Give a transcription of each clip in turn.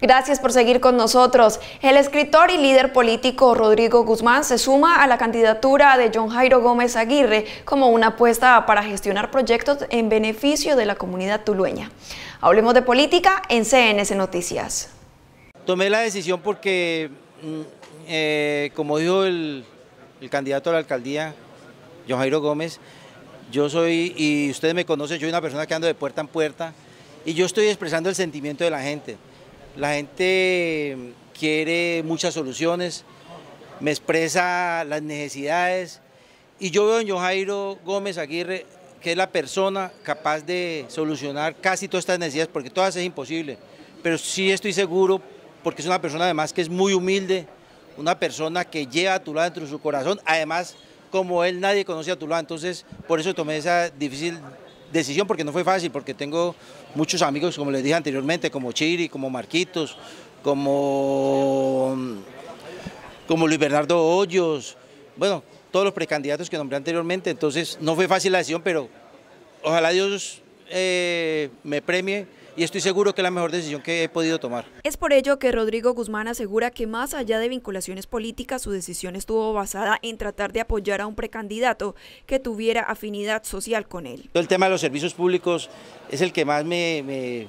Gracias por seguir con nosotros. El escritor y líder político Rodrigo Guzmán se suma a la candidatura de John Jairo Gómez Aguirre como una apuesta para gestionar proyectos en beneficio de la comunidad tulueña. Hablemos de política en CNS Noticias. Tomé la decisión porque, mm, eh, como dijo el, el candidato a la alcaldía, John Jairo Gómez, yo soy, y ustedes me conocen, yo soy una persona que ando de puerta en puerta, y yo estoy expresando el sentimiento de la gente. La gente quiere muchas soluciones, me expresa las necesidades y yo veo en Johairo Gómez Aguirre que es la persona capaz de solucionar casi todas estas necesidades, porque todas es imposible, pero sí estoy seguro porque es una persona además que es muy humilde, una persona que lleva a lado dentro de su corazón, además como él nadie conoce a lado, entonces por eso tomé esa difícil decisión porque no fue fácil, porque tengo muchos amigos, como les dije anteriormente, como Chiri, como Marquitos, como, como Luis Bernardo Hoyos, bueno, todos los precandidatos que nombré anteriormente, entonces no fue fácil la decisión, pero ojalá Dios eh, me premie y estoy seguro que es la mejor decisión que he podido tomar. Es por ello que Rodrigo Guzmán asegura que más allá de vinculaciones políticas, su decisión estuvo basada en tratar de apoyar a un precandidato que tuviera afinidad social con él. El tema de los servicios públicos es el que más me,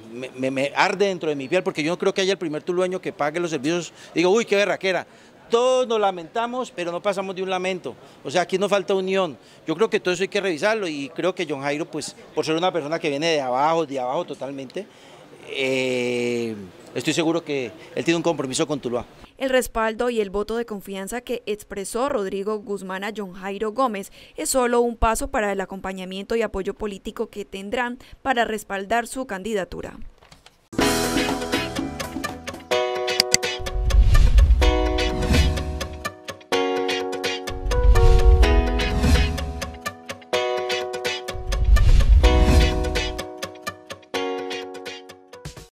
arde dentro de mi piel, porque yo no creo que haya el primer tulueño que pague los servicios. Digo, uy, qué berraquera. Todos nos lamentamos, pero no pasamos de un lamento. O sea, aquí nos falta unión. Yo creo que todo eso hay que revisarlo y creo que John Jairo, pues, por ser una persona que viene de abajo, de abajo totalmente, eh, estoy seguro que él tiene un compromiso con Tuluá. El respaldo y el voto de confianza que expresó Rodrigo Guzmán a John Jairo Gómez es solo un paso para el acompañamiento y apoyo político que tendrán para respaldar su candidatura.